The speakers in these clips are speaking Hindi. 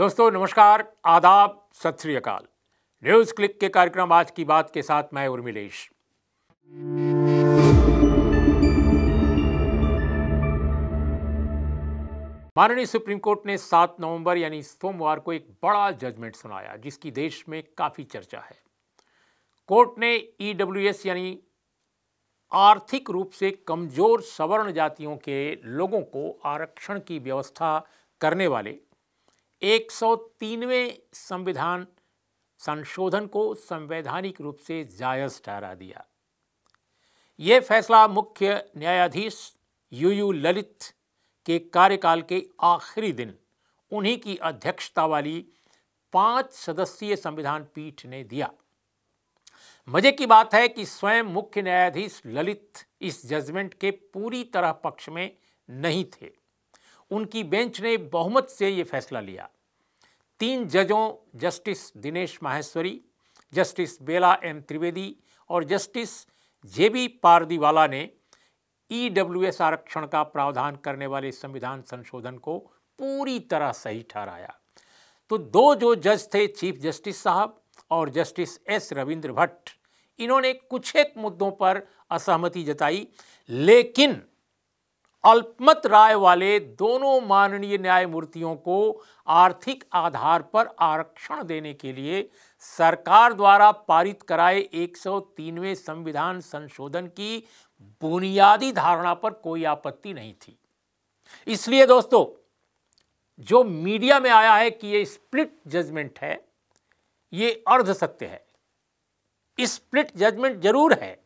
दोस्तों नमस्कार आदाब सत श्री अकाल न्यूज़ क्लिक के कार्यक्रम आज की बात के साथ मैं उर्मिलेश माननीय सुप्रीम कोर्ट ने 7 नवंबर यानी सोमवार को एक बड़ा जजमेंट सुनाया जिसकी देश में काफ़ी चर्चा है कोर्ट ने ई e यानी आर्थिक रूप से कमज़ोर सवर्ण जातियों के लोगों को आरक्षण की व्यवस्था करने वाले एक सौ तीनवें संविधान संशोधन को संवैधानिक रूप से जायज ठहरा दिया यह फैसला मुख्य न्यायाधीश यू यू ललित के कार्यकाल के आखिरी दिन उन्हीं की अध्यक्षता वाली पांच सदस्यीय संविधान पीठ ने दिया मजे की बात है कि स्वयं मुख्य न्यायाधीश ललित इस जजमेंट के पूरी तरह पक्ष में नहीं थे उनकी बेंच ने बहुमत से ये फैसला लिया तीन जजों justice Dinesh Maheshwari justice Bela M Trivedi और जस्टिस जे बी पारदीवाला ने ई डब्ल्यू एस आरक्षण का प्रावधान करने वाले संविधान संशोधन को पूरी तरह सही ठहराया तो दो जो जज थे चीफ जस्टिस साहब और जस्टिस एस रविंद्र भट्ट इन्होंने कुछ एक मुद्दों पर असहमति जताई लेकिन अल्पमत राय वाले दोनों माननीय न्यायमूर्तियों को आर्थिक आधार पर आरक्षण देने के लिए सरकार द्वारा पारित कराए 103वें संविधान संशोधन की बुनियादी धारणा पर कोई आपत्ति नहीं थी इसलिए दोस्तों जो मीडिया में आया है कि ये स्प्लिट जजमेंट है ये अर्ध सत्य है स्प्लिट जजमेंट जरूर है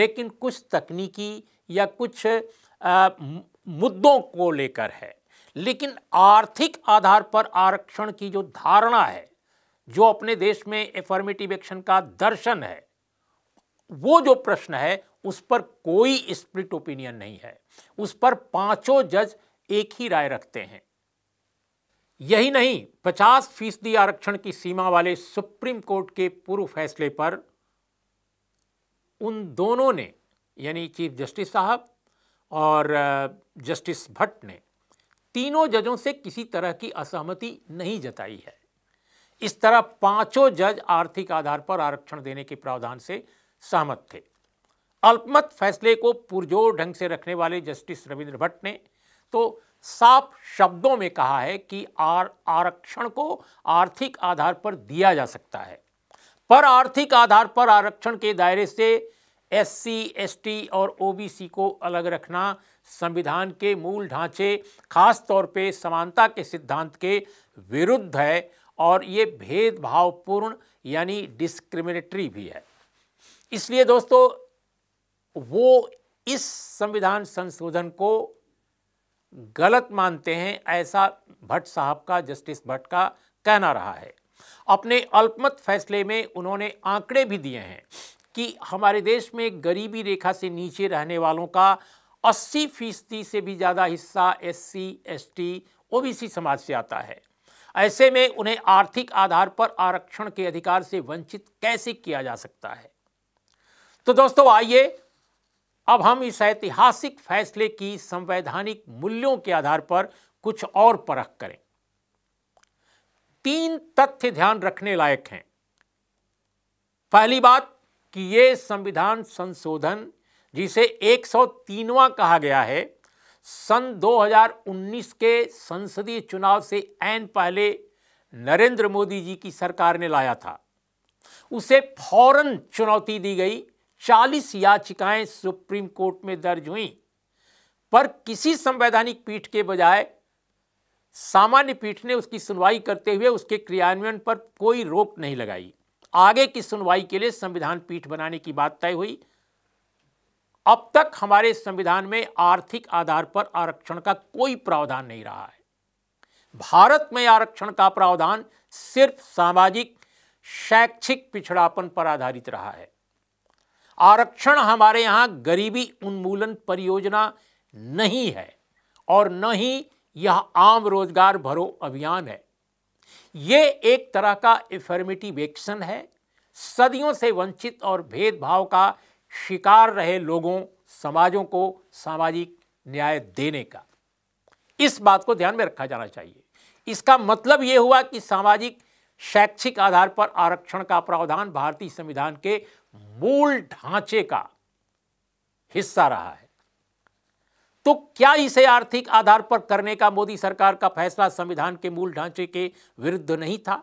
लेकिन कुछ तकनीकी या कुछ मुद्दों को लेकर है लेकिन आर्थिक आधार पर आरक्षण की जो धारणा है जो अपने देश में एफर्मेटिव एक्शन का दर्शन है वो जो प्रश्न है उस पर कोई स्प्लिट ओपिनियन नहीं है उस पर पांचों जज एक ही राय रखते हैं यही नहीं 50 फीसदी आरक्षण की सीमा वाले सुप्रीम कोर्ट के पूर्व फैसले पर उन दोनों ने यानी चीफ जस्टिस साहब और जस्टिस भट्ट ने तीनों जजों से किसी तरह की असहमति नहीं जताई है इस तरह पांचों जज आर्थिक आधार पर आरक्षण देने के प्रावधान से सहमत थे अल्पमत फैसले को पुरजोर ढंग से रखने वाले जस्टिस रविंद्र भट्ट ने तो साफ शब्दों में कहा है कि आर आरक्षण को आर्थिक आधार पर दिया जा सकता है पर आर्थिक आधार पर आरक्षण के दायरे से एससी, एसटी और ओबीसी को अलग रखना संविधान के मूल ढांचे खास तौर पे समानता के सिद्धांत के विरुद्ध है और ये भेदभावपूर्ण यानी डिस्क्रिमिनेटरी भी है इसलिए दोस्तों वो इस संविधान संशोधन को गलत मानते हैं ऐसा भट्ट साहब का जस्टिस भट्ट का कहना रहा है अपने अल्पमत फैसले में उन्होंने आंकड़े भी दिए हैं कि हमारे देश में गरीबी रेखा से नीचे रहने वालों का 80 फीसदी से भी ज़्यादा हिस्सा एससी, टी ओबीसी समाज से आता है ऐसे में उन्हें आर्थिक आधार पर आरक्षण के अधिकार से वंचित कैसे किया जा सकता है तो दोस्तों आइए अब हम इस ऐतिहासिक फैसले की संवैधानिक मूल्यों के आधार पर कुछ और परख करें तीन तथ्य ध्यान रखने लायक हैं पहली बात कि ये संविधान संशोधन जिसे 103वां कहा गया है सन 2019 के संसदीय चुनाव से एन पहले नरेंद्र मोदी जी की सरकार ने लाया था उसे फौरन चुनौती दी गई 40 याचिकाएं सुप्रीम कोर्ट में दर्ज हुई पर किसी संवैधानिक पीठ के बजाय सामान्य पीठ ने उसकी सुनवाई करते हुए उसके क्रियान्वयन पर कोई रोक नहीं लगाई आगे की सुनवाई के लिए संविधान पीठ बनाने की बात तय हुई अब तक हमारे संविधान में आर्थिक आधार पर आरक्षण का कोई प्रावधान नहीं रहा है भारत में आरक्षण का प्रावधान सिर्फ सामाजिक शैक्षिक पिछड़ापन पर आधारित रहा है आरक्षण हमारे यहां गरीबी उन्मूलन परियोजना नहीं है और न ही यह आम रोजगार भरो अभियान है ये एक तरह का इफर्मेटिव एक्शन है सदियों से वंचित और भेदभाव का शिकार रहे लोगों समाजों को सामाजिक न्याय देने का इस बात को ध्यान में रखा जाना चाहिए इसका मतलब ये हुआ कि सामाजिक शैक्षिक आधार पर आरक्षण का प्रावधान भारतीय संविधान के मूल ढांचे का हिस्सा रहा है तो क्या इसे आर्थिक आधार पर करने का मोदी सरकार का फैसला संविधान के मूल ढांचे के विरुद्ध नहीं था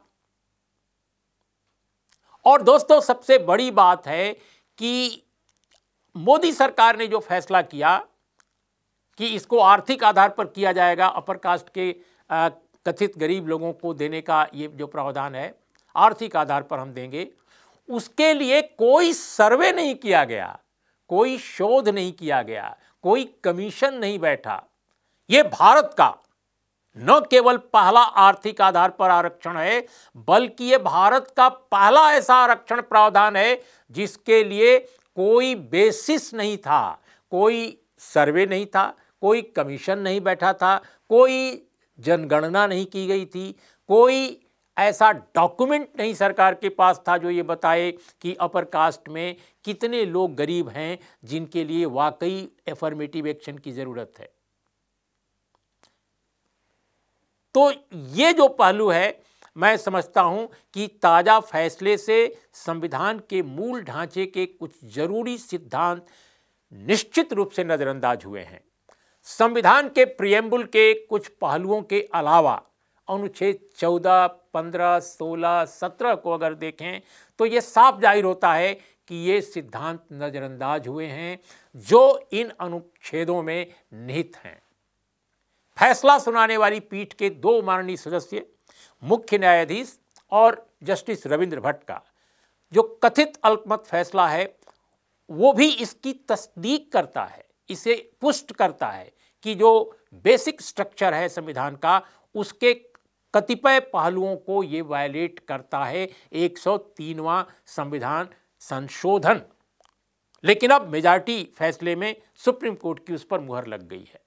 और दोस्तों सबसे बड़ी बात है कि मोदी सरकार ने जो फैसला किया कि इसको आर्थिक आधार पर किया जाएगा अपर कास्ट के आ, कथित गरीब लोगों को देने का ये जो प्रावधान है आर्थिक आधार पर हम देंगे उसके लिए कोई सर्वे नहीं किया गया कोई शोध नहीं किया गया कोई कमीशन नहीं बैठा यह भारत का न केवल पहला आर्थिक आधार पर आरक्षण है बल्कि यह भारत का पहला ऐसा आरक्षण प्रावधान है जिसके लिए कोई बेसिस नहीं था कोई सर्वे नहीं था कोई कमीशन नहीं बैठा था कोई जनगणना नहीं की गई थी कोई ऐसा डॉक्यूमेंट नहीं सरकार के पास था जो ये बताए कि अपर कास्ट में कितने लोग गरीब हैं जिनके लिए वाकई एफर्मेटिव एक्शन की ज़रूरत है तो ये जो पहलू है मैं समझता हूं कि ताज़ा फैसले से संविधान के मूल ढांचे के कुछ जरूरी सिद्धांत निश्चित रूप से नज़रअंदाज हुए हैं संविधान के प्रियम्बुल के कुछ पहलुओं के अलावा अनुच्छेद चौदह पंद्रह सोलह सत्रह को अगर देखें तो ये साफ जाहिर होता है कि ये सिद्धांत नज़रअंदाज हुए हैं जो इन अनुच्छेदों में निहित हैं फैसला सुनाने वाली पीठ के दो माननीय सदस्य मुख्य न्यायाधीश और जस्टिस रविंद्र भट्ट का जो कथित अल्पमत फैसला है वो भी इसकी तस्दीक करता है इसे पुष्ट करता है कि जो बेसिक स्ट्रक्चर है संविधान का उसके कतिपय पहलुओं को ये वायलेट करता है 103वां संविधान संशोधन लेकिन अब मेजॉरिटी फैसले में सुप्रीम कोर्ट की उस पर मुहर लग गई है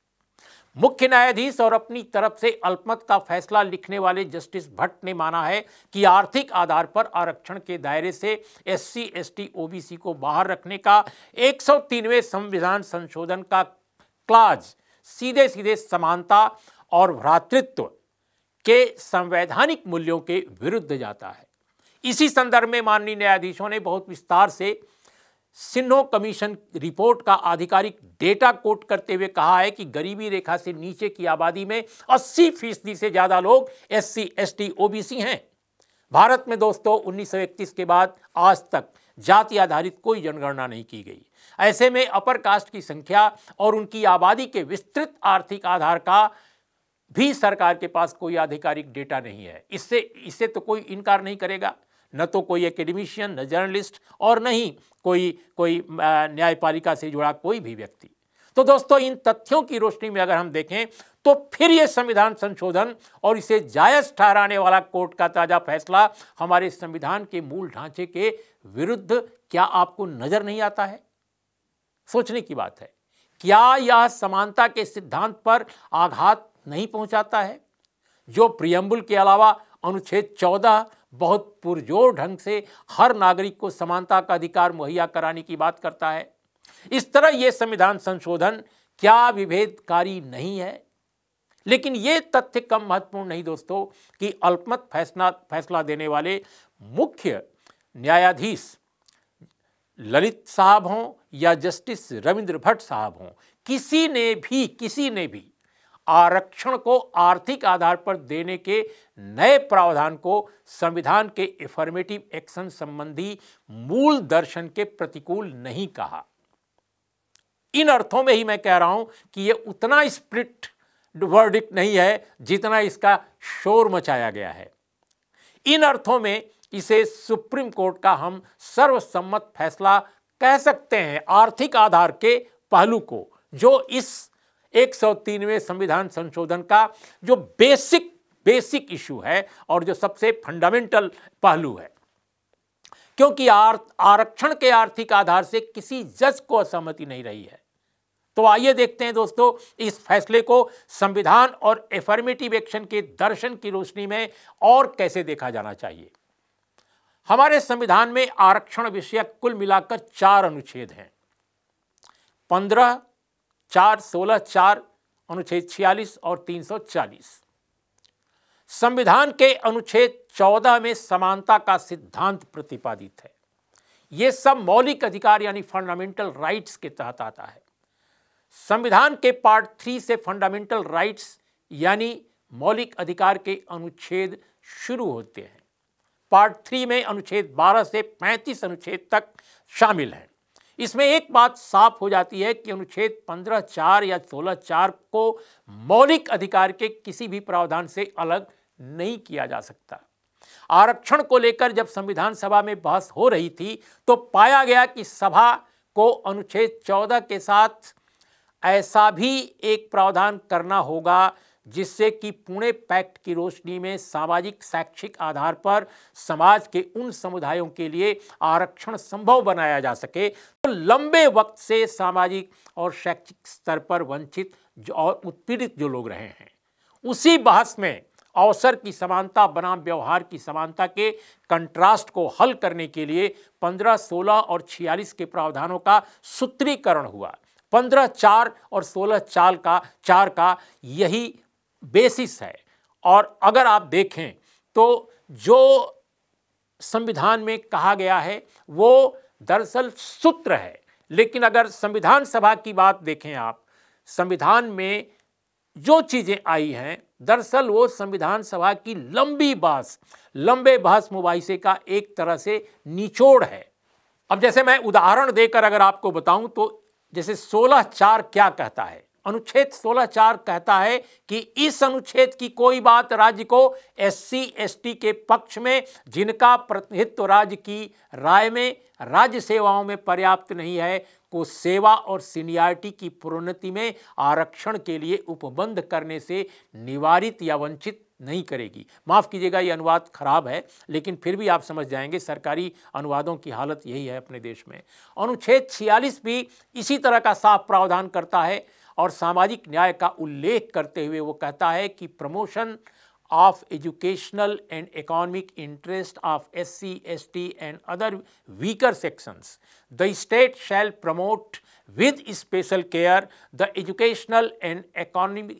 मुख्य न्यायाधीश और अपनी तरफ से अल्पमत का फैसला लिखने वाले जस्टिस भट्ट ने माना है कि आर्थिक आधार पर आरक्षण के दायरे से एससी एसटी ओबीसी को बाहर रखने का 103वें संविधान संशोधन का क्लाज सीधे सीधे समानता और भ्रातृत्व के संवैधानिक मूल्यों के विरुद्ध जाता है इसी संदर्भ में माननीय न्यायाधीशों ने बहुत विस्तार से सिन्हो कमीशन रिपोर्ट का आधिकारिक डेटा कोट करते हुए कहा है कि गरीबी रेखा से नीचे की आबादी में 80 फीसदी से ज़्यादा लोग S C S T O B C हैं भारत में दोस्तों उन्नीस के बाद आज तक जाति आधारित कोई जनगणना नहीं की गई ऐसे में अपर कास्ट की संख्या और उनकी आबादी के विस्तृत आर्थिक आधार का भी सरकार के पास कोई आधिकारिक डेटा नहीं है इससे इससे तो कोई इनकार नहीं करेगा न तो कोई एकेडमिशियन न जर्नलिस्ट और न ही कोई कोई न्यायपालिका से जुड़ा कोई भी व्यक्ति तो दोस्तों इन तथ्यों की रोशनी में अगर हम देखें तो फिर ये संविधान संशोधन और इसे जायज ठहराने वाला कोर्ट का ताज़ा फैसला हमारे संविधान के मूल ढांचे के विरुद्ध क्या आपको नज़र नहीं आता है सोचने की बात है क्या यह समानता के सिद्धांत पर आघात नहीं पहुंचाता है जो प्रियम्बुल के अलावा अनुच्छेद चौदह बहुत पुरजोर ढंग से हर नागरिक को समानता का अधिकार मुहैया कराने की बात करता है इस तरह यह संविधान संशोधन क्या विभेदकारी नहीं है लेकिन यह तथ्य कम महत्वपूर्ण नहीं दोस्तों कि अल्पमत फैसला फैसला देने वाले मुख्य न्यायाधीश ललित साहब हों या जस्टिस रविंद्र भट्ट साहब हों किसी ने भी किसी ने भी आरक्षण को आर्थिक आधार पर देने के नए प्रावधान को संविधान के इफॉर्मेटिव एक्शन संबंधी मूल दर्शन के प्रतिकूल नहीं कहा इन अर्थों में ही मैं कह रहा हूं कि यह उतना स्प्रिट वर्डिक नहीं है जितना इसका शोर मचाया गया है इन अर्थों में इसे सुप्रीम कोर्ट का हम सर्वसम्मत फैसला कह सकते हैं आर्थिक आधार के पहलू को जो इस एक सौ तीनवें संविधान संशोधन का जो बेसिक बेसिक इशू है और जो सबसे फंडामेंटल पहलू है क्योंकि आर, आरक्षण के आर्थिक आधार से किसी जज को असहमति नहीं रही है तो आइए देखते हैं दोस्तों इस फैसले को संविधान और एफर्मेटिव एक्शन के दर्शन की रोशनी में और कैसे देखा जाना चाहिए हमारे संविधान में आरक्षण विषयक कुल मिलाकर चार अनुच्छेद हैं पंद्रह चार सोलह चार अनुच्छेद छियालीस और तीन सौ चालीस संविधान के अनुच्छेद चौदह में समानता का सिद्धांत प्रतिपादित है ये सब मौलिक अधिकार यानी फंडामेंटल राइट्स के तहत आता है संविधान के पार्ट थ्री से फंडामेंटल राइट्स यानी मौलिक अधिकार के अनुच्छेद शुरू होते हैं पार्ट थ्री में अनुच्छेद 12 से 35 अनुच्छेद तक शामिल हैं इसमें एक बात साफ हो जाती है कि अनुच्छेद पंद्रह चार या सोलह चार को मौलिक अधिकार के किसी भी प्रावधान से अलग नहीं किया जा सकता आरक्षण को लेकर जब संविधान सभा में बहस हो रही थी तो पाया गया कि सभा को अनुच्छेद चौदह के साथ ऐसा भी एक प्रावधान करना होगा जिससे कि पुणे पैक्ट की रोशनी में सामाजिक शैक्षिक आधार पर समाज के उन समुदायों के लिए आरक्षण संभव बनाया जा सके तो लंबे वक्त से सामाजिक और शैक्षिक स्तर पर वंचित और उत्पीड़ित जो लोग रहे हैं उसी बहस में अवसर की समानता बनाम व्यवहार की समानता के कंट्रास्ट को हल करने के लिए 15, 16 और 46 के प्रावधानों का सूत्रीकरण हुआ पंद्रह चार और सोलह चाल का चार का यही बेसिस है और अगर आप देखें तो जो संविधान में कहा गया है वो दरअसल सूत्र है लेकिन अगर संविधान सभा की बात देखें आप संविधान में जो चीज़ें आई हैं दरअसल वो संविधान सभा की लंबी बहस लंबे बहस मुबाइसे का एक तरह से निचोड़ है अब जैसे मैं उदाहरण देकर अगर आपको बताऊं तो जैसे सोलह चार क्या कहता है अनुच्छेद सोलह चार कहता है कि इस अनुच्छेद की कोई बात राज्य को एससी एसटी के पक्ष में जिनका प्रतिनिधित्व राज्य की राय में राज्य सेवाओं में पर्याप्त नहीं है को सेवा और सीनियरिटी की प्रोन्नति में आरक्षण के लिए उपबंध करने से निवारित या वंचित नहीं करेगी माफ़ कीजिएगा ये अनुवाद खराब है लेकिन फिर भी आप समझ जाएंगे सरकारी अनुवादों की हालत यही है अपने देश में अनुच्छेद छियालीस भी इसी तरह का साफ प्रावधान करता है और सामाजिक न्याय का उल्लेख करते हुए वो कहता है कि promotion of educational and economic interest of S C S T and other weaker sections the state shall promote with special care the educational and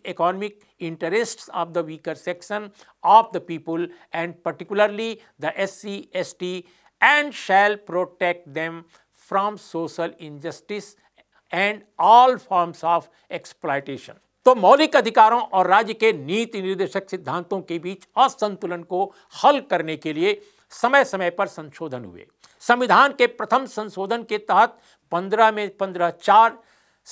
economic interest of the weaker section of the people and particularly the S C S T and shall protect them from social injustice and all forms of exploitation तो मौलिक अधिकारों और राज्य के नीति निर्देशक सिद्धांतों के बीच असंतुलन को हल करने के लिए समय समय पर संशोधन हुए संविधान के प्रथम संशोधन के तहत पंद्रह में पंद्रह चार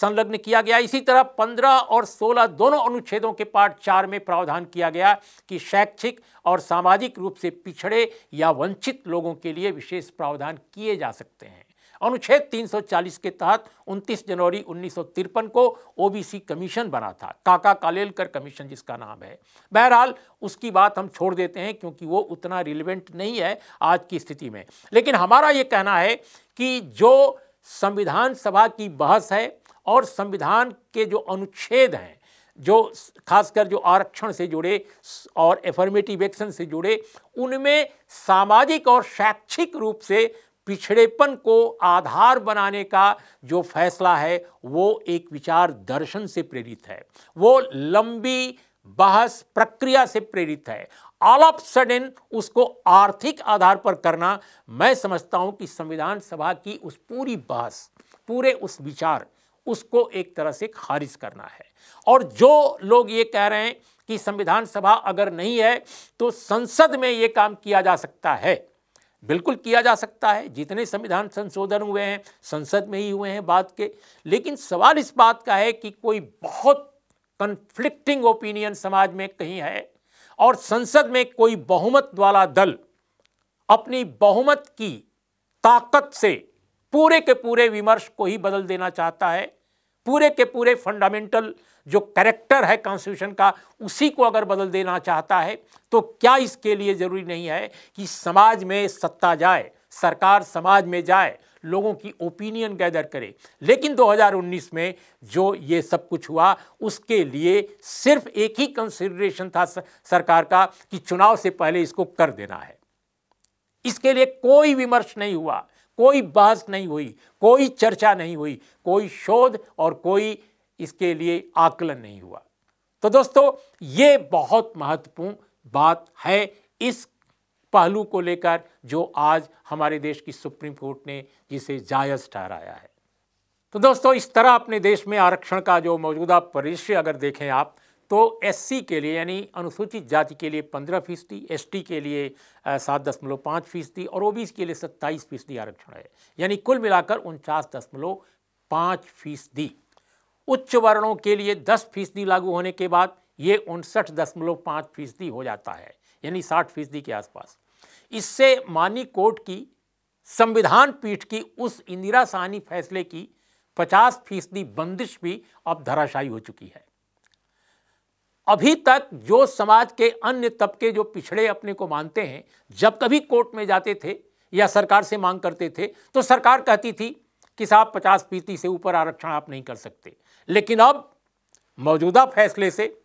संलग्न किया गया इसी तरह पंद्रह और सोलह दोनों अनुच्छेदों के पार्ट चार में प्रावधान किया गया कि शैक्षिक और सामाजिक रूप से पिछड़े या वंचित लोगों के लिए विशेष प्रावधान किए जा सकते हैं अनुच्छेद 340 के तहत 29 जनवरी उन्नीस को ओबीसी कमीशन बना था काका कालेलकर कमीशन जिसका नाम है बहरहाल उसकी बात हम छोड़ देते हैं क्योंकि वो उतना रिलेवेंट नहीं है आज की स्थिति में लेकिन हमारा ये कहना है कि जो संविधान सभा की बहस है और संविधान के जो अनुच्छेद हैं जो खासकर जो आरक्षण से जुड़े और एफर्मेटिव एक्शन से जुड़े उनमें सामाजिक और शैक्षिक रूप से पिछड़ेपन को आधार बनाने का जो फैसला है वो एक विचार दर्शन से प्रेरित है वो लंबी बहस प्रक्रिया से प्रेरित है ऑल ऑफ सडन उसको आर्थिक आधार पर करना मैं समझता हूं कि संविधान सभा की उस पूरी बहस पूरे उस विचार उसको एक तरह से खारिज करना है और जो लोग ये कह रहे हैं कि संविधान सभा अगर नहीं है तो संसद में ये काम किया जा सकता है बिल्कुल किया जा सकता है जितने संविधान संशोधन हुए हैं संसद में ही हुए हैं बात के लेकिन सवाल इस बात का है कि कोई बहुत कन्फ्लिक्टिंग ओपिनियन समाज में कहीं है और संसद में कोई बहुमत वाला दल अपनी बहुमत की ताकत से पूरे के पूरे विमर्श को ही बदल देना चाहता है पूरे के पूरे फंडामेंटल जो कैरेक्टर है कॉन्स्टिट्यूशन का उसी को अगर बदल देना चाहता है तो क्या इसके लिए ज़रूरी नहीं है कि समाज में सत्ता जाए सरकार समाज में जाए लोगों की ओपिनियन गैदर करे लेकिन 2019 में जो ये सब कुछ हुआ उसके लिए सिर्फ एक ही कंसिडरेशन था सरकार का कि चुनाव से पहले इसको कर देना है इसके लिए कोई विमर्श नहीं हुआ कोई बहस नहीं हुई कोई चर्चा नहीं हुई कोई शोध और कोई इसके लिए आकलन नहीं हुआ तो दोस्तों ये बहुत महत्वपूर्ण बात है इस पहलू को लेकर जो आज हमारे देश की सुप्रीम कोर्ट ने जिसे जायज ठहराया है तो दोस्तों इस तरह अपने देश में आरक्षण का जो मौजूदा परिदृश्य अगर देखें आप तो एससी के लिए यानी अनुसूचित जाति के लिए पंद्रह फीसदी एस के लिए सात दशमलव पाँच फीसदी और ओ के लिए सत्ताईस फीसदी आरक्षण है यानी कुल मिलाकर उनचास दशमलव पाँच फीसदी उच्च वर्णों के लिए दस फीसदी लागू होने के बाद ये उनसठ दशमलव पाँच फीसदी हो जाता है यानी साठ फीसदी के आसपास इससे मानी कोर्ट की संविधान पीठ की उस इंदिरा सहनी फैसले की पचास फीसदी बंदिश भी अब धराशायी हो चुकी है अभी तक जो समाज के अन्य तबके जो पिछड़े अपने को मानते हैं जब कभी कोर्ट में जाते थे या सरकार से मांग करते थे तो सरकार कहती थी कि साहब पचास फीसदी से ऊपर आरक्षण आप नहीं कर सकते लेकिन अब मौजूदा फैसले से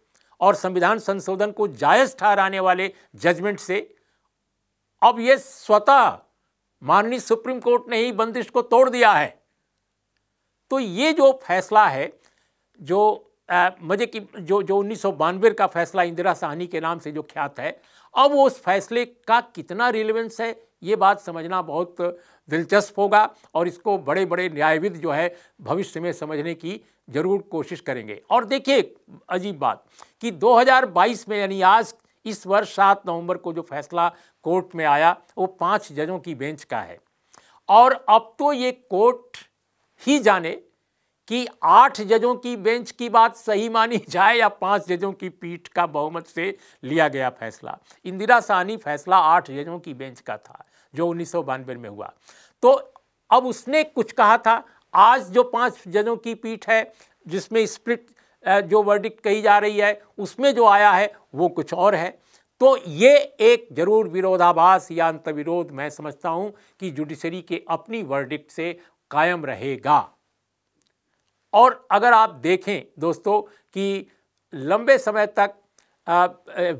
और संविधान संशोधन को जायज ठहराने वाले जजमेंट से अब ये स्वतः माननीय सुप्रीम कोर्ट ने ही बंदिश को तोड़ दिया है तो ये जो फैसला है जो मजे की जो जो उन्नीस का फैसला इंदिरा साहनी के नाम से जो ख्यात है अब उस फैसले का कितना रिलेवेंस है ये बात समझना बहुत दिलचस्प होगा और इसको बड़े बड़े न्यायविद जो है भविष्य में समझने की ज़रूर कोशिश करेंगे और देखिए अजीब बात कि 2022 में यानी आज इस वर्ष सात नवंबर को जो फैसला कोर्ट में आया वो पांच जजों की बेंच का है और अब तो ये कोर्ट ही जाने कि आठ जजों की बेंच की बात सही मानी जाए या पांच जजों की पीठ का बहुमत से लिया गया फैसला इंदिरा सानी फैसला आठ जजों की बेंच का था जो उन्नीस में हुआ तो अब उसने कुछ कहा था आज जो पांच जजों की पीठ है जिसमें स्प्लिट जो वर्डिक्ट कही जा रही है उसमें जो आया है वो कुछ और है तो ये एक जरूर विरोधाभास या अंतविरोध मैं समझता हूँ कि जुडिशरी के अपनी वर्डिक्ट से कायम रहेगा और अगर आप देखें दोस्तों कि लंबे समय तक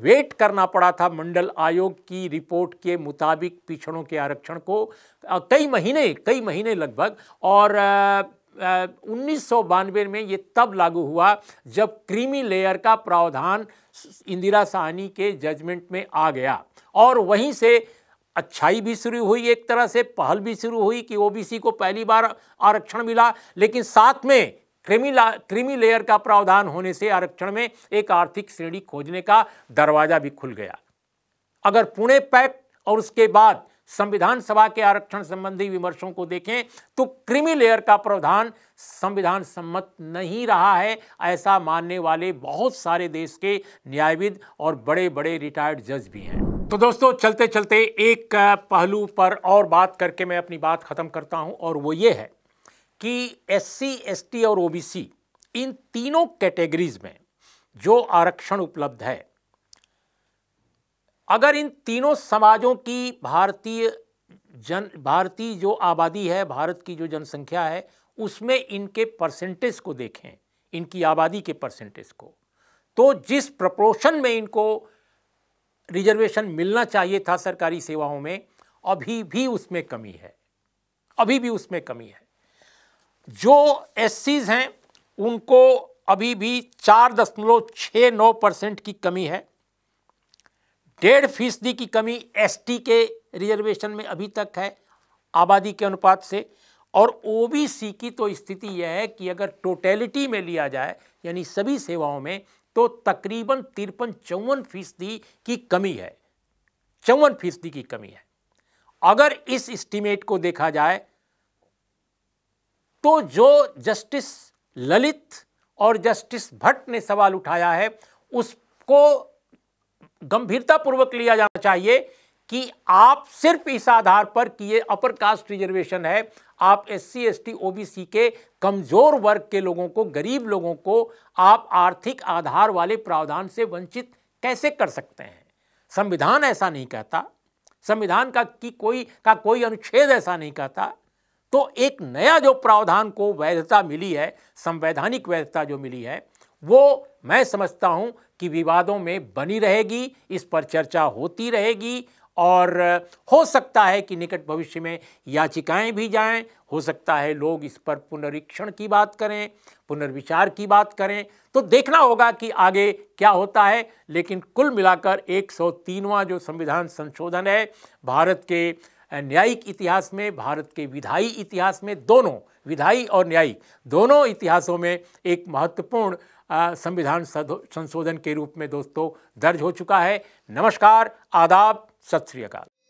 वेट करना पड़ा था मंडल आयोग की रिपोर्ट के मुताबिक पिछड़ों के आरक्षण को कई महीने कई महीने लगभग और उन्नीस में ये तब लागू हुआ जब क्रीमी लेयर का प्रावधान इंदिरा साहनी के जजमेंट में आ गया और वहीं से अच्छाई भी शुरू हुई एक तरह से पहल भी शुरू हुई कि ओबीसी को पहली बार आरक्षण मिला लेकिन साथ में क्रीमी लेयर का प्रावधान होने से आरक्षण में एक आर्थिक श्रेणी खोजने का दरवाजा भी खुल गया अगर पुणे पैक्ट और उसके बाद संविधान सभा के आरक्षण संबंधी विमर्शों को देखें तो क्रिमी लेयर का प्रावधान संविधान सम्मत नहीं रहा है ऐसा मानने वाले बहुत सारे देश के न्यायविद और बड़े बड़े रिटायर्ड जज भी हैं तो दोस्तों चलते चलते एक पहलू पर और बात करके मैं अपनी बात खत्म करता हूं और वो ये है कि एससी, एसटी और ओबीसी इन तीनों कैटेगरीज में जो आरक्षण उपलब्ध है अगर इन तीनों समाजों की भारतीय जन भारतीय जो आबादी है भारत की जो जनसंख्या है उसमें इनके परसेंटेज को देखें इनकी आबादी के परसेंटेज को तो जिस प्रपोर्शन में इनको रिजर्वेशन मिलना चाहिए था सरकारी सेवाओं में अभी भी उसमें कमी है अभी भी उसमें कमी है जो एस हैं उनको अभी भी चार दशमलव छः नौ परसेंट की कमी है डेढ़ फीसदी की कमी एसटी के रिजर्वेशन में अभी तक है आबादी के अनुपात से और ओबीसी की तो स्थिति यह है कि अगर टोटेलिटी में लिया जाए यानी सभी सेवाओं में तो तकरीबन तिरपन चौवन फीसदी की कमी है चौवन फीसदी की कमी है अगर इस इस्टीमेट को देखा जाए तो जो जस्टिस ललित और जस्टिस भट्ट ने सवाल उठाया है उसको गंभीरतापूर्वक लिया जाना चाहिए कि आप सिर्फ इस आधार पर कि ये अपर कास्ट रिजर्वेशन है आप S C S T O B C के कमज़ोर वर्ग के लोगों को गरीब लोगों को आप आर्थिक आधार वाले प्रावधान से वंचित कैसे कर सकते हैं संविधान ऐसा नहीं कहता संविधान का की कोई का कोई अनुच्छेद ऐसा नहीं कहता तो एक नया जो प्रावधान को वैधता मिली है संवैधानिक वैधता जो मिली है वो मैं समझता हूँ कि विवादों में बनी रहेगी इस पर चर्चा होती रहेगी और हो सकता है कि निकट भविष्य में याचिकाएं भी जाएं हो सकता है लोग इस पर पुनरीक्षण की बात करें पुनर्विचार की बात करें तो देखना होगा कि आगे क्या होता है लेकिन कुल मिलाकर 103वां जो संविधान संशोधन है भारत के न्यायिक इतिहास में भारत के विधायी इतिहास में दोनों विधायी और न्यायिक दोनों इतिहासों में एक महत्वपूर्ण संविधान संशोधन के रूप में दोस्तों दर्ज हो चुका है नमस्कार आदाब सत श्री अकाल